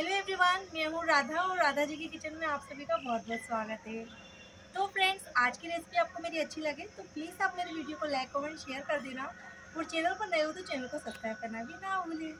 hello everyone मैं हूँ राधा और राधा जी के किचन में आप सभी का बहुत बहुत स्वागत है तो फ्रेंड्स आज की रेसिपी आपको मेरी अच्छी लगे तो प्लीज़ आप मेरे वीडियो को लाइक कमेंट शेयर कर देना और चैनल पर नए हो तो चैनल को सब्सक्राइब करना भी ना भूलें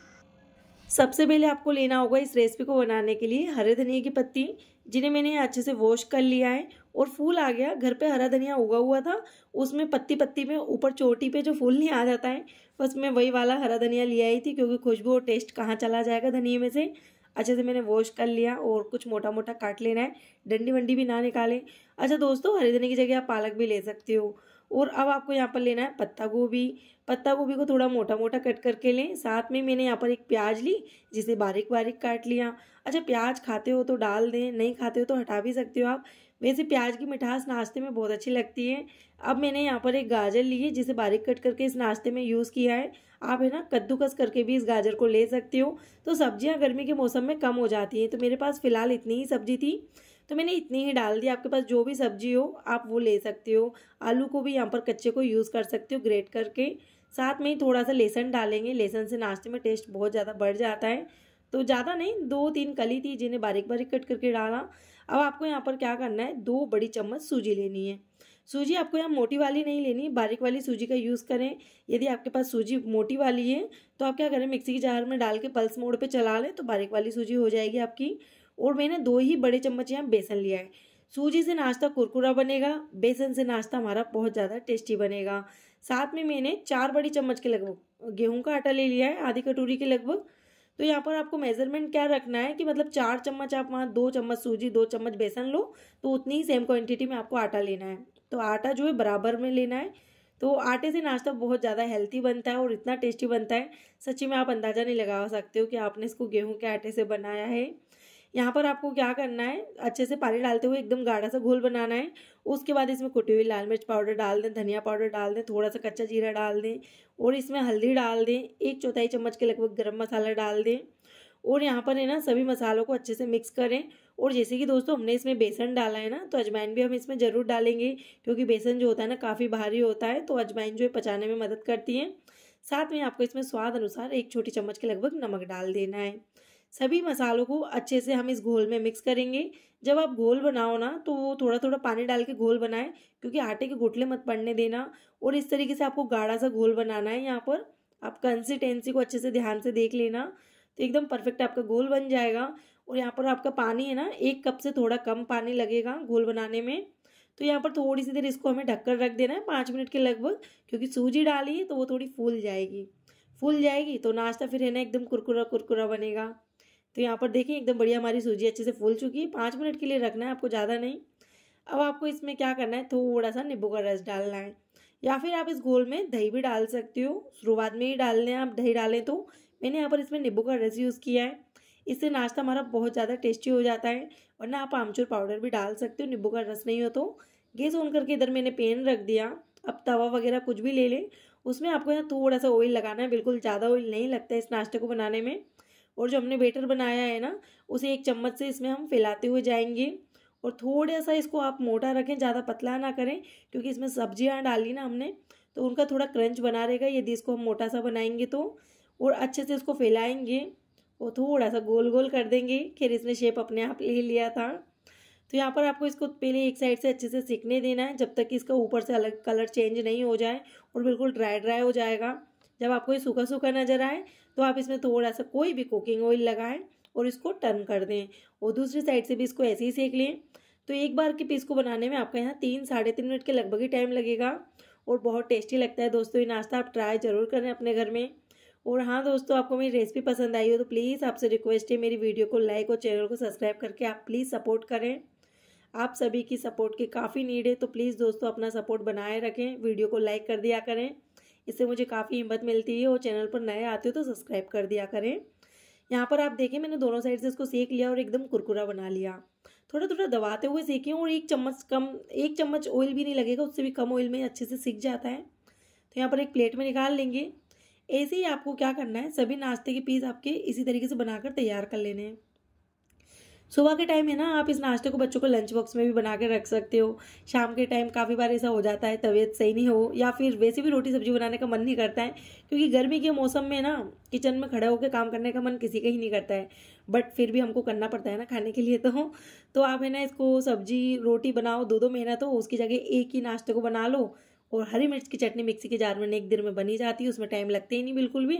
सबसे पहले आपको लेना होगा इस रेसिपी को बनाने के लिए हरे धनिया की पत्ती जिन्हें मैंने अच्छे से वॉश कर लिया है और फूल आ गया घर पे हरा धनिया उगा हुआ था उसमें पत्ती पत्ती में ऊपर चोटी पे जो फूल नहीं आ जाता है बस मैं वही वाला हरा धनिया ले आई थी क्योंकि खुशबू और टेस्ट कहाँ चला जाएगा धनिया में से अच्छे से मैंने वॉश कर लिया और कुछ मोटा मोटा काट लेना है डंडी वंडी भी ना निकालें अच्छा दोस्तों हरी धनी की जगह आप पालक भी ले सकते हो और अब आपको यहाँ पर लेना है पत्ता गोभी पत्ता गोभी को थोड़ा मोटा मोटा कट करके लें साथ में मैंने यहाँ पर एक प्याज ली जिसे बारीक बारीक काट लिया अच्छा प्याज खाते हो तो डाल दें नहीं खाते हो तो हटा भी सकते हो आप वैसे प्याज की मिठास नाश्ते में बहुत अच्छी लगती है अब मैंने यहाँ पर एक गाजर ली है जिसे बारीक कट करके इस नाश्ते में यूज़ किया है आप है ना कद्दूकस करके भी इस गाजर को ले सकते हो तो सब्जियाँ गर्मी के मौसम में कम हो जाती हैं तो मेरे पास फ़िलहाल इतनी ही सब्जी थी तो मैंने इतनी ही डाल दी आपके पास जो भी सब्जी हो आप वो ले सकते हो आलू को भी यहाँ पर कच्चे को यूज़ कर सकते हो ग्रेट करके साथ में ही थोड़ा सा लेसन डालेंगे लहसन से नाश्ते में टेस्ट बहुत ज़्यादा बढ़ जाता है तो ज़्यादा नहीं दो तीन कली थी जिन्हें बारीक बारीक कट करके डाला अब आपको यहाँ पर क्या करना है दो बड़ी चम्मच सूजी लेनी है सूजी आपको यहाँ मोटी वाली नहीं लेनी बारीक वाली सूजी का यूज़ करें यदि आपके पास सूजी मोटी वाली है तो आप क्या करें मिक्सी की जार में डाल के पल्स मोड़ पे चला लें तो बारीक वाली सूजी हो जाएगी आपकी और मैंने दो ही बड़े चम्मच यहाँ बेसन लिया है सूजी से नाश्ता कुरकुरा बनेगा बेसन से नाश्ता हमारा बहुत ज़्यादा टेस्टी बनेगा साथ में मैंने चार बड़ी चम्मच के लगभग गेहूँ का आटा ले लिया है आधी कटोरी के लगभग तो यहाँ पर आपको मेजरमेंट क्या रखना है कि मतलब चार चम्मच आप वहाँ दो चम्मच सूजी दो चम्मच बेसन लो तो उतनी ही सेम क्वान्टिटी में आपको आटा लेना है तो आटा जो है बराबर में लेना है तो आटे से नाश्ता बहुत ज़्यादा हेल्थी बनता है और इतना टेस्टी बनता है सच्ची में आप अंदाज़ा नहीं लगा सकते हो कि आपने इसको गेहूं के आटे से बनाया है यहाँ पर आपको क्या करना है अच्छे से पानी डालते हुए एकदम गाढ़ा सा घोल बनाना है उसके बाद इसमें कुटी हुई लाल मिर्च पाउडर डाल दें धनिया पाउडर डाल दें थोड़ा सा कच्चा जीरा डाल दें और इसमें हल्दी डाल दें एक चौथाई चम्मच के लगभग गर्म मसाला डाल दें और यहाँ पर है ना सभी मसालों को अच्छे से मिक्स करें और जैसे कि दोस्तों हमने इसमें बेसन डाला है ना तो अजवाइन भी हम इसमें ज़रूर डालेंगे क्योंकि बेसन जो होता है ना काफ़ी भारी होता है तो अजवाइन जो है पचाने में मदद करती है साथ में आपको इसमें स्वाद अनुसार एक छोटी चम्मच के लगभग नमक डाल देना है सभी मसालों को अच्छे से हम इस घोल में मिक्स करेंगे जब आप घोल बनाओ ना तो वो थोड़ा थोड़ा पानी डाल के घोल बनाएं क्योंकि आटे के गुटले मत पड़ने देना और इस तरीके से आपको गाढ़ा सा घोल बनाना है यहाँ पर आप कंसिस्टेंसी को अच्छे से ध्यान से देख लेना तो एकदम परफेक्ट आपका घोल बन जाएगा और यहाँ पर आपका पानी है ना एक कप से थोड़ा कम पानी लगेगा घोल बनाने में तो यहाँ पर थोड़ी सी देर इसको हमें ढककर रख देना है पाँच मिनट के लगभग क्योंकि सूजी डाली है तो वो थोड़ी फूल जाएगी फूल जाएगी तो नाश्ता फिर है ना एकदम कुरकुरा कुरकुरा बनेगा तो यहाँ पर देखें एकदम बढ़िया हमारी सूजी अच्छे से फूल चुकी है पाँच मिनट के लिए रखना है आपको ज़्यादा नहीं अब आपको इसमें क्या करना है थोड़ा सा नींबू का रस डालना है या फिर आप इस घोल में दही भी डाल सकते हो शुरुआत में ही डाल लें आप दही डालें तो मैंने यहाँ पर इसमें नींबू का रस यूज़ किया है इससे नाश्ता हमारा बहुत ज़्यादा टेस्टी हो जाता है और ना आप आमचूर पाउडर भी डाल सकते हो नींबू का रस नहीं हो तो गैस ऑन करके इधर मैंने पेन रख दिया अब तवा वगैरह कुछ भी ले लें उसमें आपको यहाँ थोड़ा सा ऑयल लगाना है बिल्कुल ज़्यादा ऑयल नहीं लगता है इस नाश्ते को बनाने में और जो हमने बेटर बनाया है ना उसे एक चम्मच से इसमें हम फैलाते हुए जाएंगे और थोड़ा सा इसको आप मोटा रखें ज़्यादा पतला ना करें क्योंकि इसमें सब्जियाँ डाली ना हमने तो उनका थोड़ा क्रंच बना रहेगा यदि इसको हम मोटा सा बनाएंगे तो और अच्छे से इसको फैलाएंगे और थोड़ा सा गोल गोल कर देंगे फिर इसने शेप अपने आप ले लिया था तो यहाँ पर आपको इसको पहले एक साइड से अच्छे से सीखने देना है जब तक कि इसका ऊपर से अलग कलर चेंज नहीं हो जाए और बिल्कुल ड्राई ड्राई हो जाएगा जब आपको ये सूखा सूखा नज़र आए तो आप इसमें थोड़ा सा कोई भी कुकिंग ऑयल लगाएं और इसको टर्न कर दें और दूसरी साइड से भी इसको ऐसे ही सेक लें तो एक बार के पीस को बनाने में आपका यहाँ तीन साढ़े तीन मिनट के लगभग ही टाइम लगेगा और बहुत टेस्टी लगता है दोस्तों ये नाश्ता आप ट्राई ज़रूर करें अपने घर में और हाँ दोस्तों आपको मेरी रेसिपी पसंद आई हो तो प्लीज़ आपसे रिक्वेस्ट है मेरी वीडियो को लाइक और चैनल को सब्सक्राइब करके आप प्लीज़ सपोर्ट करें आप सभी की सपोर्ट की काफ़ी नीड है तो प्लीज़ दोस्तों अपना सपोर्ट बनाए रखें वीडियो को लाइक कर दिया करें इससे मुझे काफ़ी हिम्मत मिलती है और चैनल पर नए आते हो तो सब्सक्राइब कर दिया करें यहाँ पर आप देखें मैंने दोनों साइड से इसको सेक लिया और एकदम कुरकुरा बना लिया थोड़ा थोड़ा दबाते हुए सेकें और एक चम्मच कम एक चम्मच ऑयल भी नहीं लगेगा उससे भी कम ऑयल में अच्छे से सीख जाता है तो यहाँ पर एक प्लेट में निकाल लेंगे ऐसे ही आपको क्या करना है सभी नाश्ते के पीस आपके इसी तरीके से बनाकर तैयार कर लेने हैं सुबह के टाइम है ना आप इस नाश्ते को बच्चों को लंच बॉक्स में भी बना के रख सकते हो शाम के टाइम काफ़ी बार ऐसा हो जाता है तबीयत सही नहीं हो या फिर वैसे भी रोटी सब्जी बनाने का मन नहीं करता है क्योंकि गर्मी के मौसम में ना किचन में खड़े होकर काम करने का मन किसी का ही नहीं करता है बट फिर भी हमको करना पड़ता है ना खाने के लिए तो तो आप है ना इसको सब्जी रोटी बनाओ दो दो महीना तो उसकी जगह एक ही नाश्ते को बना लो और हरी मिर्च की चटनी मिक्सी के जार में एक दिन में बनी जाती है उसमें टाइम लगते ही नहीं बिल्कुल भी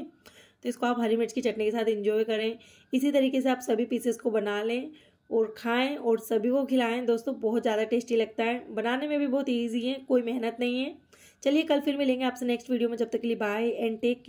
तो इसको आप हरी मिर्च की चटनी के साथ इंजॉय करें इसी तरीके से आप सभी पीसेस को बना लें और खाएं और सभी को खिलाएं दोस्तों बहुत ज़्यादा टेस्टी लगता है बनाने में भी बहुत ईजी है कोई मेहनत नहीं है चलिए कल फिर मिलेंगे आपसे नेक्स्ट वीडियो में जब तक के लिए बाय एंड टेक